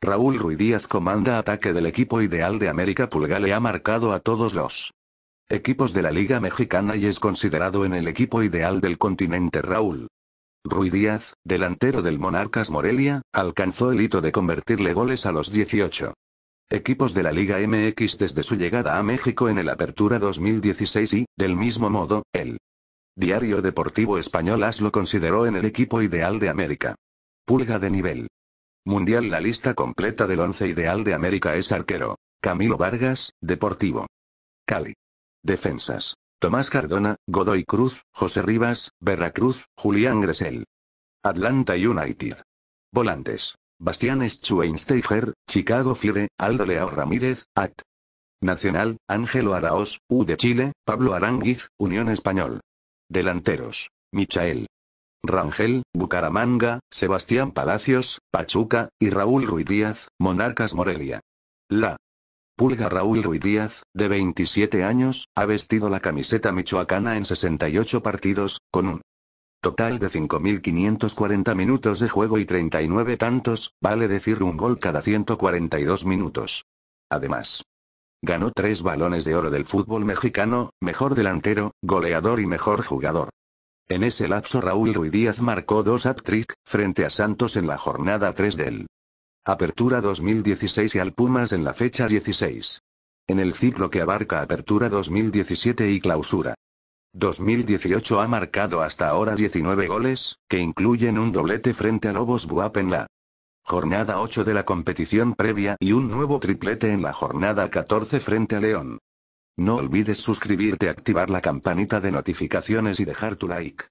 Raúl Ruiz Díaz comanda ataque del equipo ideal de América Pulga le ha marcado a todos los equipos de la Liga Mexicana y es considerado en el equipo ideal del continente Raúl. Ruiz Díaz, delantero del Monarcas Morelia, alcanzó el hito de convertirle goles a los 18 equipos de la Liga MX desde su llegada a México en el Apertura 2016 y, del mismo modo, el Diario Deportivo Español AS lo consideró en el equipo ideal de América. Pulga de nivel. Mundial La lista completa del once ideal de América es arquero. Camilo Vargas, Deportivo. Cali. Defensas. Tomás Cardona, Godoy Cruz, José Rivas, Veracruz, Julián Gresel. Atlanta United. Volantes. Bastián Schweinsteiger, Chicago Fire, Aldo Leao Ramírez, AT. Nacional, Ángelo Araos, U de Chile, Pablo Aranguiz, Unión Español. Delanteros. Michael. Rangel, Bucaramanga, Sebastián Palacios, Pachuca, y Raúl Ruiz Díaz, Monarcas Morelia. La Pulga Raúl Ruiz Díaz, de 27 años, ha vestido la camiseta michoacana en 68 partidos, con un total de 5.540 minutos de juego y 39 tantos, vale decir un gol cada 142 minutos. Además, ganó tres balones de oro del fútbol mexicano, mejor delantero, goleador y mejor jugador. En ese lapso Raúl Ruiz Díaz marcó dos hat-trick, frente a Santos en la jornada 3 del Apertura 2016 y al Pumas en la fecha 16. En el ciclo que abarca Apertura 2017 y Clausura 2018 ha marcado hasta ahora 19 goles, que incluyen un doblete frente a Lobos Buap en la jornada 8 de la competición previa y un nuevo triplete en la jornada 14 frente a León. No olvides suscribirte activar la campanita de notificaciones y dejar tu like.